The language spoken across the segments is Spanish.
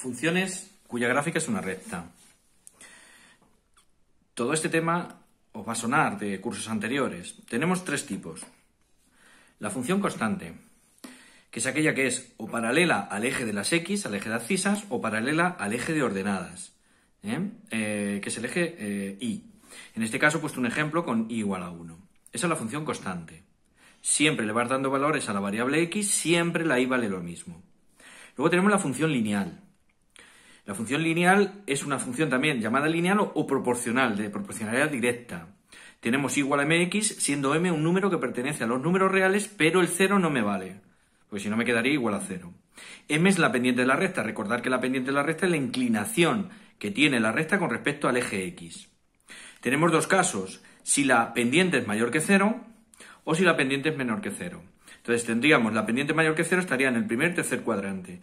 funciones cuya gráfica es una recta. Todo este tema os va a sonar de cursos anteriores. Tenemos tres tipos. La función constante, que es aquella que es o paralela al eje de las x, al eje de abscisas, o paralela al eje de ordenadas, ¿eh? Eh, que es el eje y. Eh, en este caso he puesto un ejemplo con y igual a 1. Esa es la función constante. Siempre le vas dando valores a la variable x, siempre la y vale lo mismo. Luego tenemos la función lineal, la función lineal es una función también llamada lineal o, proporcional, de proporcionalidad directa. Tenemos igual a mx, siendo m un número que pertenece a los números reales, pero el 0 no me vale, porque si no me quedaría igual a 0. m es la pendiente de la recta. Recordar que la pendiente de la recta es la inclinación que tiene la recta con respecto al eje x. Tenemos dos casos, si la pendiente es mayor que 0 o si la pendiente es menor que 0. Entonces tendríamos la pendiente mayor que 0 estaría en el primer tercer cuadrante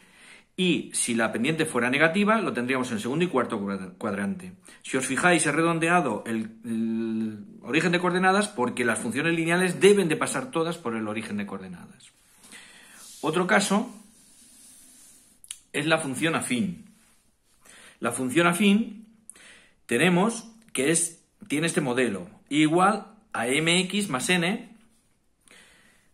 y si la pendiente fuera negativa, lo tendríamos en segundo y cuarto cuadrante. Si os fijáis, he redondeado el, origen de coordenadas porque las funciones lineales deben de pasar todas por el origen de coordenadas. Otro caso es la función afín. La función afín tenemos que es, tiene este modelo, igual a mx más n,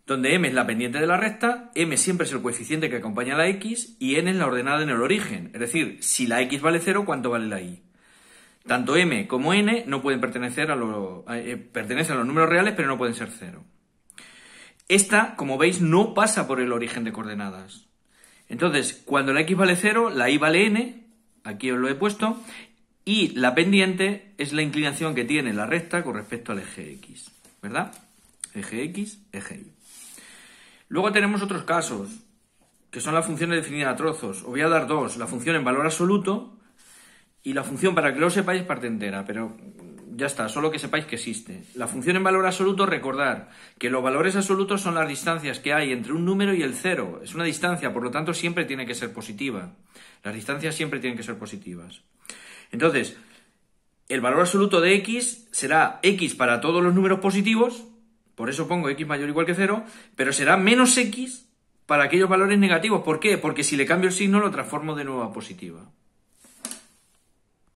donde m es la pendiente de la recta, m siempre es el coeficiente que acompaña a la x y n es la ordenada en el origen. Es decir, si la x vale 0, ¿cuánto vale la y? Tanto m como n no pueden pertenecer a, eh, pertenecen a los números reales, pero no pueden ser 0. Esta, como veis, no pasa por el origen de coordenadas. Entonces, cuando la x vale 0, la y vale n, aquí os lo he puesto, y la pendiente es la inclinación que tiene la recta con respecto al eje x, ¿verdad? eje X, eje Y. Luego tenemos otros casos, que son las funciones definidas a trozos. Os voy a dar dos, la función en valor absoluto y la función, para que lo sepáis, parte entera, pero ya está, solo que sepáis que existe. La función en valor absoluto, recordar que los valores absolutos son las distancias que hay entre un número y el cero. Es una distancia, por lo tanto, siempre tiene que ser positiva. Las distancias siempre tienen que ser positivas. Entonces, el valor absoluto de x será x para todos los números positivos por eso pongo x mayor o igual que 0, pero será menos x para aquellos valores negativos. ¿Por qué? Porque si le cambio el signo lo transformo de nuevo a positiva.